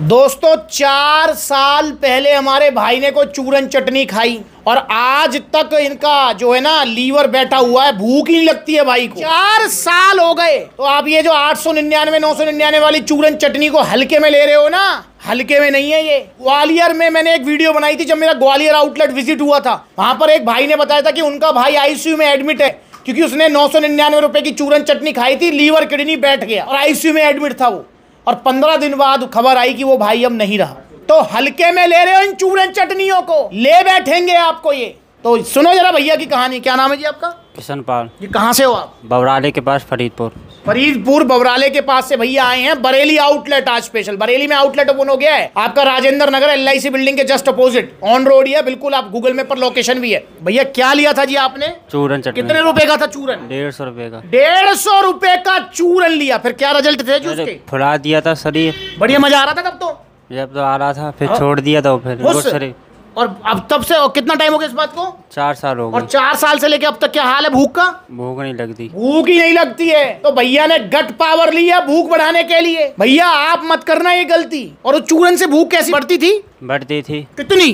दोस्तों चार साल पहले हमारे भाई ने कोई चूरन चटनी खाई और आज तक इनका जो है ना लीवर बैठा हुआ है भूख ही नहीं लगती है भाई को चार साल हो गए तो आप ये जो आठ सौ निन्यानवे नौ सौ निन्यानवे वाली चूरन चटनी को हल्के में ले रहे हो ना हल्के में नहीं है ये ग्वालियर में मैंने एक वीडियो बनाई थी जब मेरा ग्वालियर आउटलेट विजिट हुआ था वहां पर एक भाई ने बताया था कि उनका भाई आईसीयू में एडमिट है क्योंकि उसने नौ सौ निन्यानवे रुपए की चूरन चटनी खाई थी लीवर किडनी बैठ गया और आईसीयू में एडमिट था वो और पंद्रह दिन बाद खबर आई कि वो भाई अब नहीं रहा तो हल्के में ले रहे हो इन चूरन चटनियों को ले बैठेंगे आपको ये तो सुनो जरा भैया की कहानी क्या नाम है जी आपका किशन पाल जी कहाँ से हो आप बवराले के पास फरीदपुर फरीदपुर बबराले के पास से भैया आए हैं बरेली आउटलेट आज स्पेशल बरेली में आउटलेट ओपन हो गया है आपका राजेंद्र नगर एल बिल्डिंग के जस्ट अपोजिट ऑन रोड है बिल्कुल आप गूगल में पर लोकेशन भी है भैया क्या लिया था जी आपने चूरन कितने रुपए का था चूरन डेढ़ सौ रूपये का डेढ़ सौ रूपये का चूरन लिया फिर क्या रिजल्ट थे जो फुला दिया था शरीर बढ़िया मजा आ रहा था तब तो जब तो आ रहा था फिर हाँ। छोड़ दिया था फिर और अब तब से कितना टाइम हो गया इस बात को चार साल हो गए और चार साल से लेके अब तक क्या हाल है भूख का भूख नहीं लगती भूख ही नहीं लगती है तो भैया ने गट पावर लिया भूख बढ़ाने के लिए भैया आप मत करना ये गलती और वो चूरन से भूख कैसी बढ़ती थी बढ़ती थी कितनी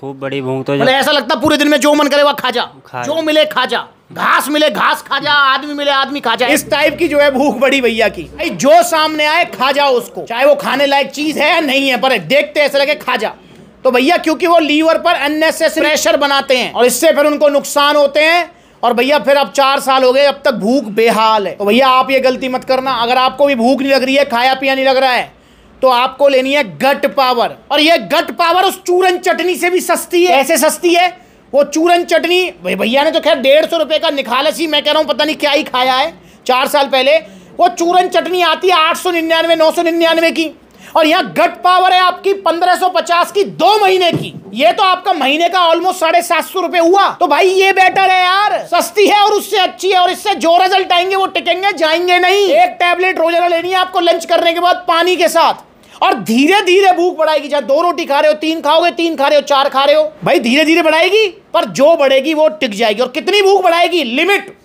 खूब बड़ी भूख तो ऐसा लगता पूरे दिन में जो मन करे वह खा जा जो मिले खा जा घास मिले घास खा जा आदमी मिले आदमी खा जा इस टाइप की जो है भूख बड़ी भैया की जो सामने आए खा जाओ उसको चाहे वो खाने लायक चीज है या नहीं है पर देखते ऐसे लगे खा जा तो भैया क्योंकि वो लीवर पर अननेसेसरी प्रेशर बनाते हैं और इससे फिर उनको नुकसान होते हैं और भैया फिर अब चार साल हो गए अब तक भूख बेहाल है तो भैया आप ये गलती मत करना अगर आपको भी भूख नहीं लग रही है खाया पिया नहीं लग रहा है तो आपको लेनी है गट पावर और ये गट पावर उस चूरन चटनी से भी सस्ती है ऐसे सस्ती है वो चूरन चटनी भैया ने तो खैर डेढ़ सौ रुपये का निखालस सी मैं कह रहा हूँ पता नहीं क्या ही खाया है चार साल पहले वो चूरन चटनी आती है आठ सौ निन्यानवे नौ सौ निन्यानवे की और यहाँ गट पावर है आपकी 1550 की दो महीने की ये तो आपका महीने का ऑलमोस्ट साढ़े सात सौ रुपए हुआ तो भाई ये बेटर है यार सस्ती है और उससे अच्छी है और इससे जो रिजल्ट आएंगे वो टिकेंगे जाएंगे नहीं एक टेबलेट रोजाना लेनी है आपको लंच करने के बाद पानी के साथ और धीरे धीरे भूख बढ़ाएगी जहां दो रोटी खा रहे हो तीन खाओगे तीन खा रहे हो चार खा रहे हो भाई धीरे धीरे बढ़ाएगी पर जो बढ़ेगी वो टिक जाएगी और कितनी भूख बढ़ाएगी लिमिट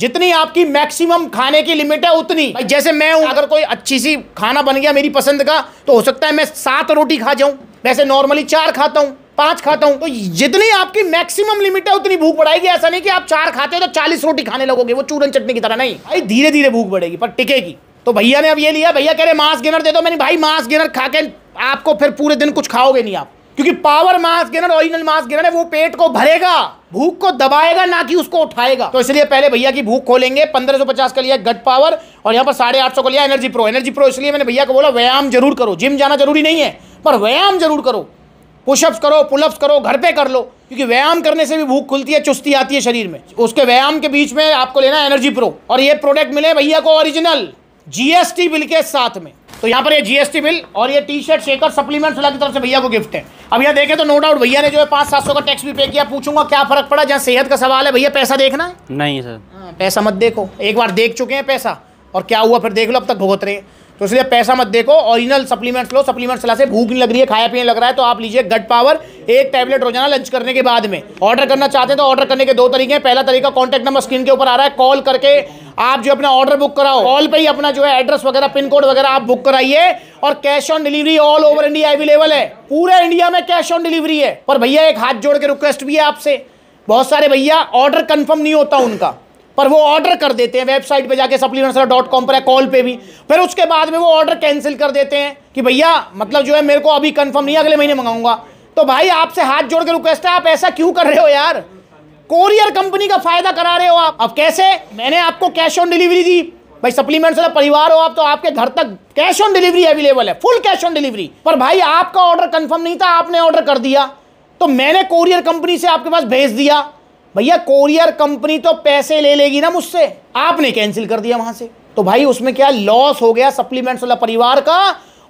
जितनी आपकी मैक्सिमम खाने की लिमिट है उतनी भाई जैसे मैं हूं अगर कोई अच्छी सी खाना बन गया मेरी पसंद का तो हो सकता है मैं सात रोटी खा जाऊं वैसे नॉर्मली चार खाता हूँ पांच खाता हूं तो जितनी आपकी मैक्सिमम लिमिट है उतनी भूख बढ़ाएगी ऐसा नहीं कि आप चार खाते हो तो चालीस रोटी खाने लगोगे वो चूरन चटनी की तरह नहीं भाई धीरे धीरे भूख बढ़ेगी पर टिकेगी तो भैया ने अब ये लिया भैया कह रहे मांस गिनर दे दो मैंने भाई मांस गिनर खा के आपको फिर पूरे दिन कुछ खाओगे नहीं आप क्योंकि पावर मांस गिनर ओरिजिनल मांस गिनर है वो पेट को भरेगा भूख को दबाएगा ना कि उसको उठाएगा तो इसलिए पहले भैया की भूख खोलेंगे 1550 का लिया गट पावर और यहाँ पर साढ़े आठ सौ का लिया एनर्जी प्रो एनर्जी प्रो इसलिए मैंने भैया को बोला व्यायाम जरूर करो जिम जाना जरूरी नहीं है पर व्यायाम जरूर करो पुशअप्स करो पुलअप्स करो घर पे कर लो क्योंकि व्यायाम करने से भी भूख खुलती है चुस्ती आती है शरीर में उसके व्यायाम के बीच में आपको लेना एनर्जी प्रो और ये प्रोडक्ट मिले भैया को ओरिजिनल जीएसटी बिल के साथ में तो यहाँ पर ये जीएसटी बिल और ये टी शर्ट शेकर सप्लीमेंट वाला की तरफ से भैया को गिफ्ट है अब यहाँ देखें तो नो डाउट भैया ने जो है पाँच सात सौ का टैक्स भी पे किया पूछूंगा क्या फर्क पड़ा जहाँ सेहत का सवाल है भैया पैसा देखना है नहीं सर हाँ, पैसा मत देखो एक बार देख चुके हैं पैसा और क्या हुआ फिर देख लो अब तक भुगत रहे तो इसलिए पैसा मत देखो ओरिजिनल सप्लीमेंट्स लो सप्लीमेंट्स ला से भूख नहीं लग रही है खाया पीने लग रहा है तो आप लीजिए गट पावर एक टैबलेट रोजाना लंच करने के बाद में ऑर्डर करना चाहते हैं तो ऑर्डर करने के दो तरीके हैं पहला तरीका कॉन्टैक्ट नंबर स्क्रीन के ऊपर आ रहा है कॉल करके आप जो अपना ऑर्डर बुक कराओ ऑल पे ही अपना जो है एड्रेस वगैरह पिन कोड वगैरह आप बुक कराइए और cash on delivery all over India available है पूरे इंडिया में कैश ऑन डिलीवरी है पर भैया एक हाथ जोड़ के रिक्वेस्ट भी है आपसे बहुत सारे भैया ऑर्डर कन्फर्म नहीं होता उनका पर वो ऑर्डर कर देते हैं वेबसाइट पे जाके सप्लीमेंट डॉट कॉम पर कॉल पे भी फिर उसके बाद में वो ऑर्डर कैंसिल कर देते हैं कि भैया मतलब जो है मेरे को अभी कंफर्म नहीं अगले महीने मंगाऊंगा तो भाई आपसे हाथ जोड़ के रिक्वेस्ट है आप ऐसा क्यों कर रहे हो यार कोरियर कंपनी का फायदा करा रहे हो आप अब कैसे मैंने आपको कैश ऑन डिलीवरी दी भाई सप्लीमेंट वाला परिवार हो आप तो आपके घर तक कैश ऑन डिलीवरी अवेलेबल है फुल कैश ऑन डिलीवरी पर भाई आपका ऑर्डर कंफर्म नहीं था आपने ऑर्डर कर दिया तो मैंने कोरियर कंपनी से आपके पास भेज दिया भैया कोरियर कंपनी तो पैसे ले लेगी ना मुझसे आपने कैंसिल कर दिया वहां से तो भाई उसमें क्या लॉस हो गया सप्लीमेंट्स वाला परिवार का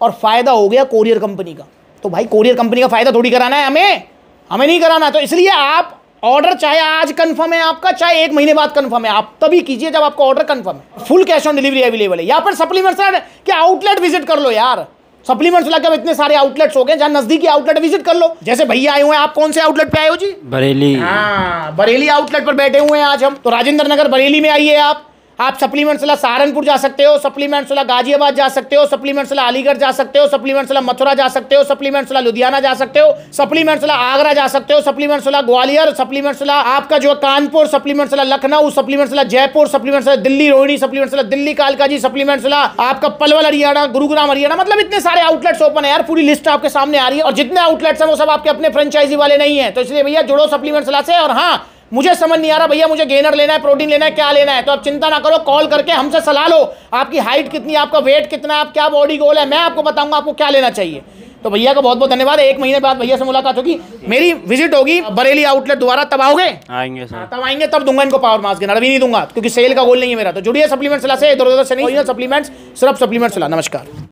और फायदा हो गया कोरियर कंपनी का तो भाई कोरियर कंपनी का फायदा थोड़ी कराना है हमें हमें नहीं कराना तो इसलिए आप ऑर्डर चाहे आज कंफर्म है आपका चाहे एक महीने बाद कंफर्म है आप तभी कीजिए जब आपका ऑर्डर कंफर्म है full cash on delivery available है यहाँ पर सप्लीमेंट्स के आउटलेट विजिट कर लो यार सप्लीमेंट्स अब इतने सारे आउटलेट्स हो गए जहाँ नजदीकी आउटलेट विजिट कर लो जैसे भैया आए हुए हैं आप कौन से आउटलेट पे आए हो जी बरेली हाँ बरेली आउटलेट पर बैठे हुए हैं आज हम तो राजेंद्र नगर बरेली में आइए आप आप सप्लीमेंट्स वाला सहारनपुर जा सकते हो सप्लीमेंट्स वाला गाजियाबाद जा सकते हो सप्लीमेंट्स वाला अलीगढ़ जा सकते हो सप्लीमेंट्स वाला मथुरा जा सकते हो सप्लीमेंट्स वाला लुधियाना जा सकते हो सप्लीमेंट्स वाला आगरा जा सकते हो सप्लीमेंट्स वाला ग्वालियर सप्लीमेंट्स वाला आपका जो कानपुर सप्लीमेंट्स वाला लखनऊ सप्लीमेंट्स वाला जयपुर सप्लीमेंट्स वाला दिल्ली रोहिणी सप्लीमेंट्स वाला दिल्ली कालकाजी सप्लीमेंट्स वाला आपका पलवल हरियाणा गुरुग्राम हरियाणा मतलब इतने सारे आउटलेट्स ओपन है यार पूरी लिस्ट आपके सामने आ रही है और जितने आउटलेट्स हैं वो सब आपके अपने फ्रेंचाइजी वाले नहीं है तो इसलिए भैया जुड़ो सप्लीमेंट्स वाला से और हाँ मुझे समझ नहीं आ रहा भैया मुझे गेनर लेना है प्रोटीन लेना है क्या लेना है तो आप चिंता ना करो कॉल करके हमसे सलाह लो आपकी हाइट कितनी आपका वेट कितना आप क्या बॉडी गोल है मैं आपको बताऊंगा आपको क्या लेना चाहिए तो भैया का बहुत बहुत धन्यवाद एक महीने बाद भैया से मुलाकात होगी मेरी विजिट होगी बरेली आउटलेट द्वारा तब आओगे आएंगे सर हाँ, तब आएंगे तब दूंगा इनको पावर मास्क अभी नहीं दूंगा क्योंकि सेल का गोल नहीं है मेरा तो जुड़िए सप्लीमेंट्स से इधर उधर से नहीं सप्लीमेंट्स सिर्फ सप्लीमेंट्स नमस्कार